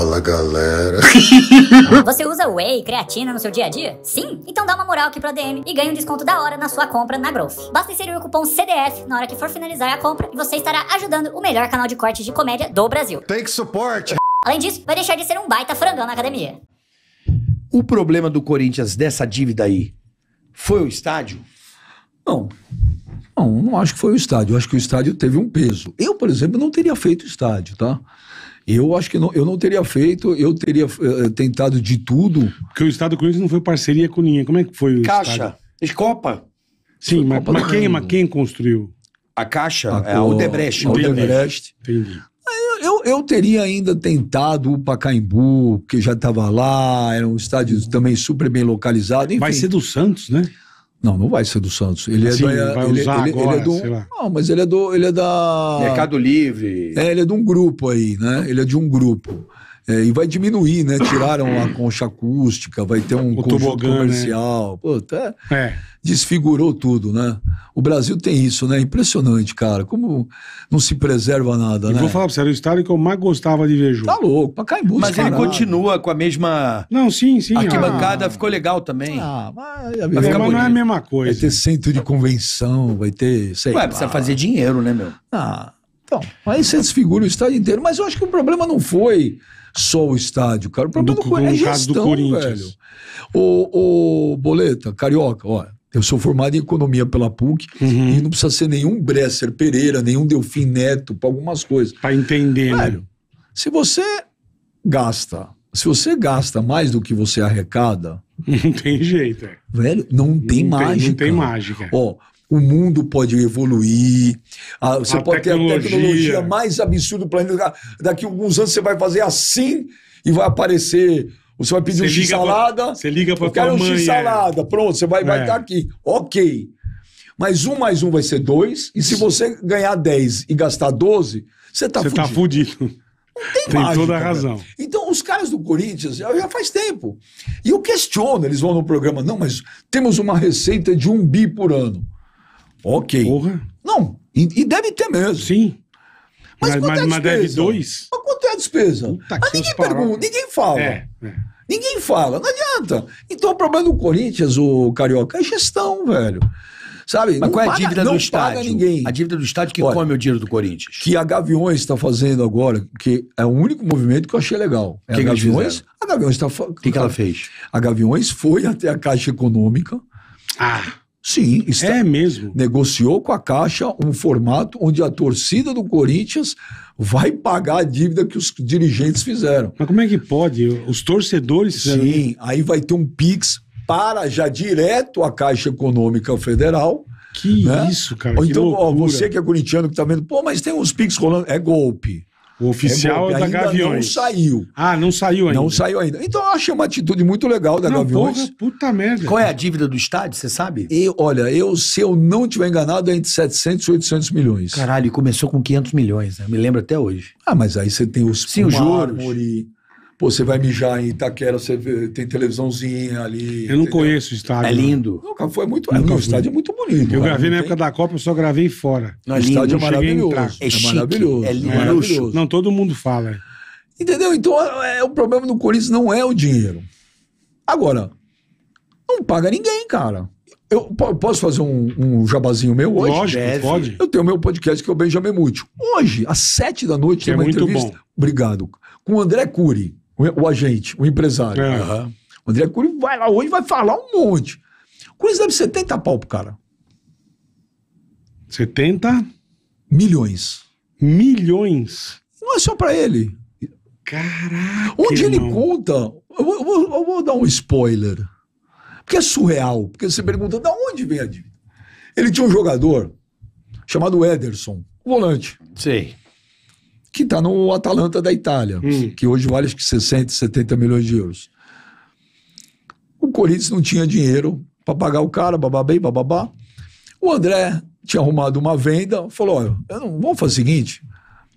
Fala galera. Você usa whey, creatina no seu dia a dia? Sim? Então dá uma moral aqui pro ADM e ganha um desconto da hora na sua compra na Growth. Basta inserir o cupom CDF na hora que for finalizar a compra e você estará ajudando o melhor canal de cortes de comédia do Brasil. Tem que suporte. Além disso, vai deixar de ser um baita frangão na academia. O problema do Corinthians dessa dívida aí foi o estádio? Não. Não, não acho que foi o estádio. Eu acho que o estádio teve um peso. Eu, por exemplo, não teria feito estádio, tá? Eu acho que não, eu não teria feito, eu teria uh, tentado de tudo. Porque o Estado com isso não foi parceria com ninguém. Como é que foi o Caixa, Estado? Escopa. Sim, mas, Copa mas quem, mas quem construiu? A Caixa, a, é a Odebrecht. Odebrecht. Entendi. Eu, eu teria ainda tentado o Pacaembu, que já estava lá, era um estádio também super bem localizado. Enfim. Vai ser do Santos, né? Não, não vai ser do Santos. Ele é, é-, é do. Vai usar agora, sei lá. Não, mas ele é do. Ele é da. Mercado Livre. É, ele é de um grupo aí, né? Ele é de um grupo. É, e vai diminuir, né? Tiraram a hum. concha acústica, vai ter um conjunto né? comercial. Né? Pô, tá é. Desfigurou tudo, né? O Brasil tem isso, né? Impressionante, cara. Como não se preserva nada, e né? Vou falar pra você, era o estado que eu mais gostava de ver jogo. Tá louco, pra Caimbu, Mas caralho. ele continua com a mesma... Não, sim, sim. A arquibancada ah. ficou legal também. Ah, é mas... mas não é a mesma coisa. Vai ter centro de convenção, vai ter... Sei Ué, lá. precisa fazer dinheiro, né, meu? Ah, então. Aí você desfigura o estado inteiro. Mas eu acho que o problema não foi só o estádio, cara. O problema do, é gestão, do Corinthians. velho. O, o Boleta, Carioca, ó, eu sou formado em economia pela PUC uhum. e não precisa ser nenhum Bresser Pereira, nenhum Delfim Neto para algumas coisas. Para entender, velho. Né? Se você gasta, se você gasta mais do que você arrecada, não tem jeito, é. Velho, não tem não mágica. Tem, não tem mágica. Ó, o mundo pode evoluir, a, você a pode tecnologia. ter a tecnologia mais absurda do planeta. Daqui a alguns anos você vai fazer assim e vai aparecer. Você vai pedir você um x-salada. Você liga para a um mãe. um é. x-salada. É. Pronto, você vai estar é. tá aqui. Ok. Mas um mais um vai ser dois. E se você ganhar 10 e gastar 12, você está tá fudido. Você está fudido. Não tem, tem mágica, toda a né? razão. Então, os caras do Corinthians já faz tempo. E eu questiono, eles vão no programa, não, mas temos uma receita de um bi por ano. Ok. Porra. Não, e, e deve ter mesmo. Sim. Mas, mas, é mas, é mas deve dois. Mas quanto é a despesa? Puta, mas ninguém pergunta, ninguém fala. É, é. Ninguém fala, não adianta. Então o problema do Corinthians, o Carioca, é gestão, velho. Sabe? Mas não qual é a dívida paga, do não estádio? Paga ninguém. A dívida do estádio que Olha, come o dinheiro do Corinthians. Que a Gaviões está fazendo agora, que é o único movimento que eu achei legal. É que a Gaviões? A Gaviões está. O que, que ela fez? A Gaviões foi até a Caixa Econômica. Ah. Sim, está, é mesmo. Negociou com a Caixa um formato onde a torcida do Corinthians vai pagar a dívida que os dirigentes fizeram. Mas como é que pode? Os torcedores fizeram. Sim, aí vai ter um Pix para já direto à Caixa Econômica Federal. Que né? isso, cara. Ou então, que ó, você que é corintiano que está vendo, pô, mas tem uns Pix rolando. É golpe. O oficial é, da Gaviões. Não saiu. Ah, não saiu ainda. Não saiu ainda. Então eu achei uma atitude muito legal da não, Gaviões. Porra, puta merda. Qual é a dívida do estádio, você sabe? e olha, eu, se eu não tiver enganado, é entre 700 e 800 milhões. Caralho, começou com 500 milhões, né? Me lembro até hoje. Ah, mas aí você tem os Sim, os juros. Mármore, Pô, você vai mijar em Itaquera, você vê, tem televisãozinha ali. Eu não conheço o estádio. É lindo. Não, foi muito, é, o estádio é muito bonito. Eu cara, gravei na época tem... da Copa, eu só gravei fora. Não, o é lindo, estádio é maravilhoso. É, é, chique, maravilhoso. É, lindo, é maravilhoso. Não, todo mundo fala. Entendeu? Então, é, é, o problema do Corinthians não é o dinheiro. Agora, não paga ninguém, cara. Eu posso fazer um, um jabazinho meu hoje? Lógico, Deve. pode. Eu tenho meu podcast que é o Benjamin Mútil. Hoje, às sete da noite, que tem uma é entrevista. Bom. Obrigado. Com o André Cury. O, o agente, o empresário. É. Uhum. O André Cury vai lá hoje vai falar um monte. O Corinthians deve 70 pau pro cara. 70? Milhões. Milhões? Não é só para ele. Caraca. Onde ele não. conta. Eu vou, eu, vou, eu vou, dar um spoiler. Porque é surreal. Porque você pergunta, da onde vem a dívida? Ele tinha um jogador chamado Ederson, volante. Sei que está no Atalanta da Itália, hum. que hoje vale acho que 60, 70 milhões de euros. O Corinthians não tinha dinheiro para pagar o cara, bababê, bababá. O André tinha arrumado uma venda, falou: olha, não, vamos fazer o seguinte.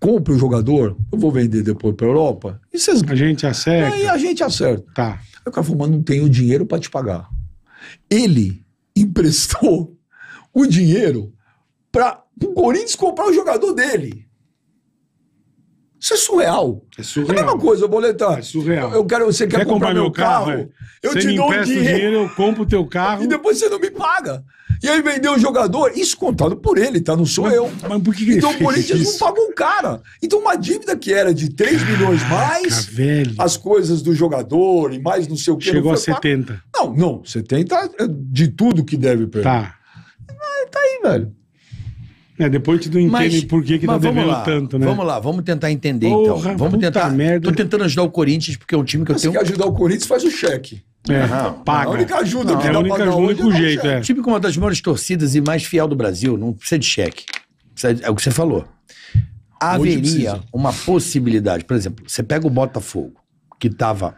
Compre o jogador, eu vou vender depois para a Europa. E vocês... A gente acerta. Aí a gente acerta. Tá. Aí o cara falou, mas não tenho dinheiro para te pagar. Ele emprestou o dinheiro para o Corinthians comprar o jogador dele. Isso é surreal. É surreal. É a mesma coisa, boletar. Tá? É surreal. Eu, quero, você quer, quer comprar, comprar, meu carro? carro? Eu te dou o dinheiro. dinheiro. Eu compro o teu carro. E depois você não me paga. E aí vendeu o jogador, isso contado por ele, tá? Não sou mas, eu. Mas por que Então o Corinthians isso? não pagou o cara. Então uma dívida que era de 3 Caraca, milhões mais velho. as coisas do jogador e mais não sei o que. Chegou a 70. Pago. Não, não. 70 é de tudo que deve pra tá. ele. Tá. Ah, mas tá aí, velho. É, depois a gente não entende mas, por que, que tá devendo lá, tanto, né? Vamos lá, vamos tentar entender então. Porra, então. Vamos tentar. Merda. Tô tentando ajudar o Corinthians, porque é um time que mas eu tenho. Se quer ajudar o Corinthians, faz o cheque. É, uhum. paga. É a única ajuda não, que é a única, o único é jeito, é. time com uma das maiores torcidas e mais fiel do Brasil, não precisa de cheque. é o que você falou. Haveria uma possibilidade, por exemplo, você pega o Botafogo, que tava,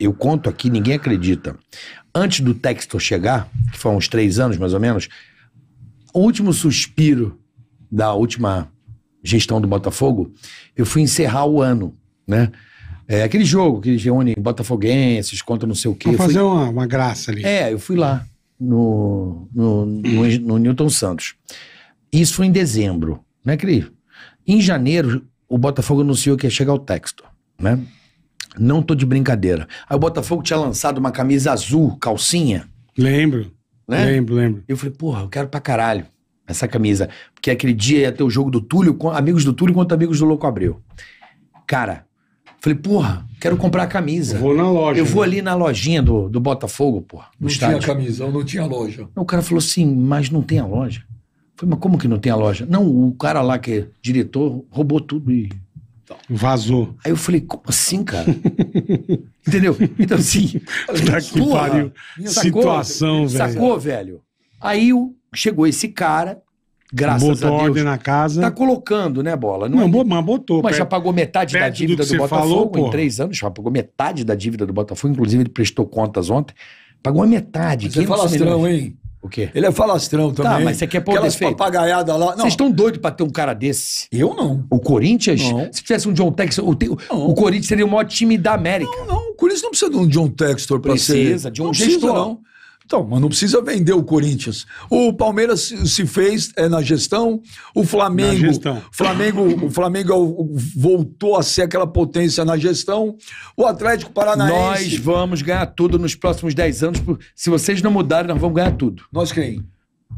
eu conto aqui, ninguém acredita. Antes do Textor chegar, que foi uns três anos mais ou menos, o último suspiro da última gestão do Botafogo, eu fui encerrar o ano, né? É, aquele jogo que eles reúnem botafoguenses contra não sei o quê. Pra fazer fui... uma, uma, graça ali. É, eu fui lá no, no, no, no Newton Santos. Isso foi em dezembro, né, Cris? Em janeiro, o Botafogo anunciou que ia chegar o texto, né? Não tô de brincadeira. Aí o Botafogo tinha lançado uma camisa azul, calcinha. Lembro. Né? Lembro, lembro. Eu falei, porra, eu quero pra caralho essa camisa. Porque aquele dia ia ter o jogo do Túlio, com, amigos do Túlio contra amigos do Louco Abreu. Cara, falei, porra, quero comprar a camisa. Eu vou na loja. Eu vou né? ali na lojinha do, do Botafogo, porra. Não tinha camisa, não tinha loja. O cara falou assim, mas não tem a loja. falei, mas como que não tem a loja? Não, o cara lá que é diretor roubou tudo e. Vazou. Aí eu falei, como assim, cara? Entendeu? Então, assim. Puta que pariu. Situação, velho. Sacou, velho? Aí o chegou esse cara, graças botou a Deus. ordem na casa. Tá colocando, né, bola? Não, não é... mas botou. Mas já pagou metade da dívida do, do Botafogo falou, em três anos. Já pagou metade da dívida do Botafogo. Inclusive, ele prestou contas ontem. Pagou a metade. Você é falastrão, hein? O quê? Ele é falastrão tá, também. Tá, mas você quer pôr Aquelas defeito? papagaiadas lá. Vocês estão doidos pra ter um cara desse? Eu não. O Corinthians? Não. Se tivesse um John Textor, o, te... o Corinthians seria o maior time da América. Não, não. O Corinthians não precisa de um John Textor pra precisa, ser... Precisa, de um não gestor. Precisa, não. Então, mas não precisa vender o Corinthians. O Palmeiras se fez é, na gestão, o Flamengo, gestão. Flamengo, o Flamengo é voltou a ser aquela potência na gestão. O Atlético Paranaense. Nós vamos ganhar tudo nos próximos 10 anos. Se vocês não mudarem, nós vamos ganhar tudo. Nós creem.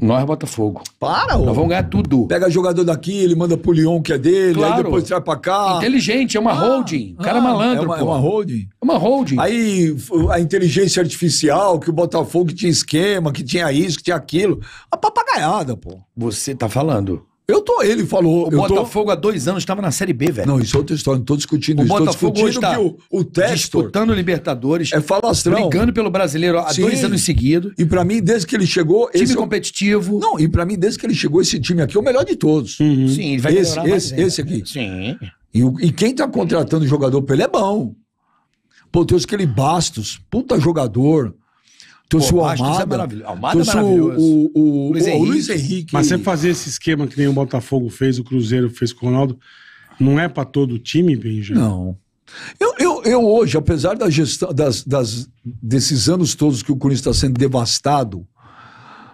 Nós é Botafogo. Para, ô. Nós vamos ganhar tudo. Pega jogador daqui, ele manda pro Lyon, que é dele, Claro. aí depois sai pra cá. Inteligente, é uma ah, holding. O cara é ah. malandro, é uma, é uma holding. É uma holding. Aí a inteligência artificial, que o Botafogo tinha esquema, que tinha isso, que tinha aquilo. Uma papagaiada, pô. Você tá falando. Eu tô, ele falou. O Botafogo tô... há dois anos estava na Série B, velho. Não, isso é outra história, não tô discutindo o isso. Botafogo tô discutindo está que o, o Testor... Disputando Libertadores. É falastrão. Brigando pelo brasileiro há Sim. dois anos seguidos. E para mim, desde que ele chegou... Time esse... É competitivo. Não, e para mim, desde que ele chegou, esse time aqui é o melhor de todos. Uhum. Sim, ele vai esse, esse, esse aqui. Sim. E, o, e quem tá contratando jogador pra ele é bom. Pô, tem aquele Bastos, puta jogador Trouxe Pô, é o Almada. É trouxe maravilhoso. O, o, Luiz, Henrique. o Henrique. Mas você fazer esse esquema que nem o Botafogo fez, o Cruzeiro fez com o Ronaldo, não é para todo time, Benjamin? Não. Eu, eu, eu hoje, apesar da gestão, das, das, desses anos todos que o Corinthians está sendo devastado,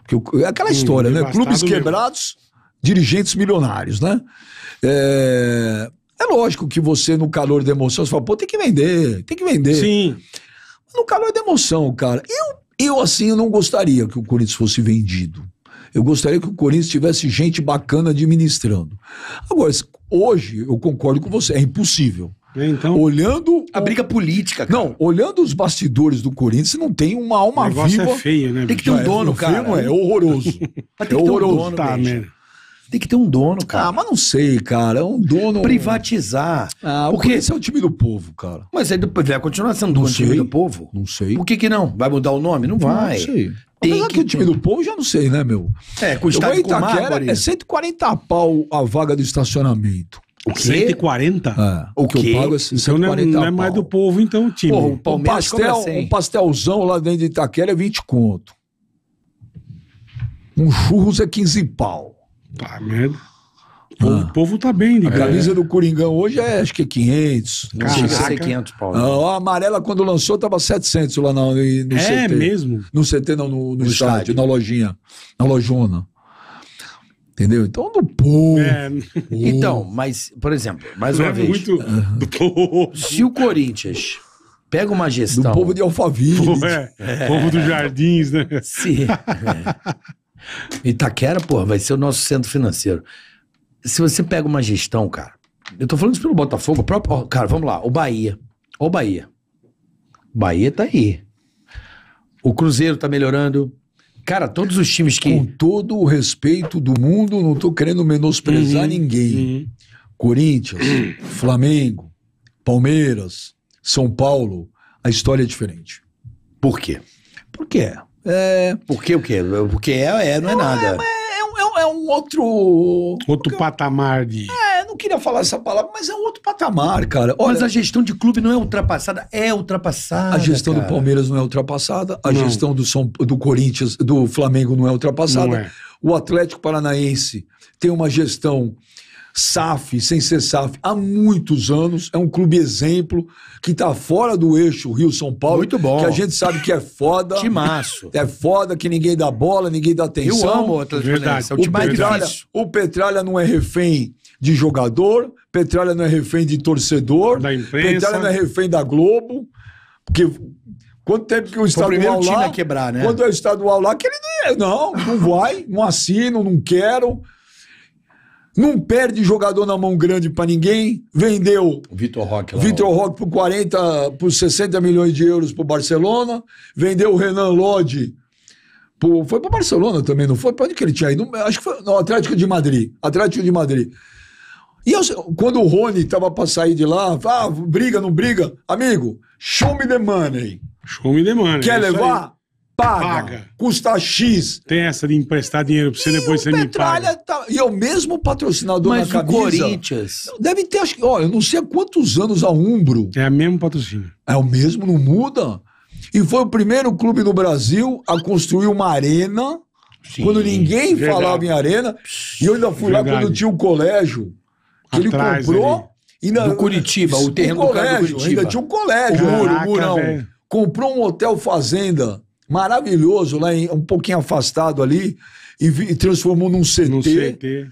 que é aquela hum, história, hum, né? Clubes mesmo. quebrados, dirigentes milionários, né? É, é lógico que você, no calor da emoção, você fala, pô, tem que vender, tem que vender. Sim. No calor da emoção, cara. Eu eu, assim, eu não gostaria que o Corinthians fosse vendido. Eu gostaria que o Corinthians tivesse gente bacana administrando. Agora, hoje, eu concordo com você, é impossível. É, então, olhando a o... briga política, cara. Não, olhando os bastidores do Corinthians, não tem uma alma o negócio é viva. É feio, né? Tem que ter um é, dono, é, cara. É, é horroroso. é horroroso. Um dono, tá, tá tem que ter um dono, cara. Ah, mas não sei, cara. É um dono. Privatizar. Ah, porque esse é o time do povo, cara. Mas aí vai continuar sendo o time do povo? Não sei. Por que, que não? Vai mudar o nome? Não vai. Não sei. Tem Apesar que, que o time do povo já não sei, né, meu? É, com o estádio Itaquera, é 140 pau a vaga do estacionamento. O quê? 140? É. O que, que eu pago é 140 então não é, não é mais do povo, então, time. Porra, o Palmeiras um, pastel, assim? um pastelzão lá dentro de Itaquera é 20 conto. Um churros é 15 pau. Tá merda. O povo, ah. povo tá bem, A camisa é. do Coringão hoje é acho que é 500. Não Caraca. Chega ser 500, Paulo. Ah, a amarela, quando lançou, tava 700 lá no, no é CT. É mesmo? No CT, não, no, no, no estádio, estádio, na lojinha, na lojona. Entendeu? Então, do povo. É. Então, mas, por exemplo, mais uma vez. Muito do povo. Se o Corinthians pega uma gestão. Do povo de Alphaville. Pô, é. é. Povo dos jardins, né? Se, Itaquera, pô, vai ser o nosso centro financeiro. Se você pega uma gestão, cara, eu tô falando isso pelo Botafogo, próprio, cara, vamos lá, o Bahia. o Bahia. O Bahia tá aí. O Cruzeiro tá melhorando. Cara, todos os times que. Com todo o respeito do mundo, não tô querendo menosprezar uhum, ninguém. Uhum. Corinthians, Flamengo, Palmeiras, São Paulo, a história é diferente. Por quê? Por quê? É... Porque o quê? Porque é, é não é, é nada. É, é, é, é, um outro. Outro patamar de. É, não queria falar essa palavra, mas é um outro patamar, cara. Olha, mas a gestão de clube não é ultrapassada, é ultrapassada. A gestão cara. do Palmeiras não é ultrapassada, a não. gestão do, São, do Corinthians, do Flamengo não é ultrapassada. Não é. o Atlético Paranaense tem uma gestão SAF, sem ser SAF, há muitos anos. É um clube exemplo que está fora do eixo Rio-São Paulo. Muito bom. Que a gente sabe que é foda. Timaço. É foda que ninguém dá bola, ninguém dá atenção. Eu amo outras Atlético Paranaense. É o, Petralha, o Petralha não é refém de jogador, Petralha não é refém de torcedor, da imprensa. Petralha não é refém da Globo. Porque Quanto tempo que o estadual o lá... quebrar, né? Quando é o estadual lá, que ele é, não, não vai, não assino, não quero não perde jogador na mão grande para ninguém. Vendeu Vitor Roque, Vitor Roque por 40, por 60 milhões de euros para o Barcelona. Vendeu o Renan Lodge. Pro, foi para Barcelona também, não foi? Para onde que ele tinha ido? Acho que foi no Atlético de Madrid. Atlético de Madrid. E eu, quando o Rony estava para sair de lá, ah, briga, não briga. Amigo, show me the money. Show me the money. Quer é levar? paga, paga. custa X. Tem essa de emprestar dinheiro pra você, e depois você me paga. Tá, e eu é mesmo patrocinador Mas na camisa. Mas o Corinthians... Deve ter, acho que, ó, eu não sei há quantos anos a Umbro... É o mesmo patrocínio. É o mesmo, não muda? E foi o primeiro clube no Brasil a construir uma arena... Sim, quando ninguém verdade. falava em arena, e eu ainda fui verdade. lá quando tinha um colégio, que Atrás, ele comprou... no do Curitiba, o terreno colégio, do, colégio Ainda tinha um colégio, Caraca, muro, murão. Comprou um hotel fazenda maravilhoso, lá em, um pouquinho afastado ali, e, e transformou num CT. Num CT.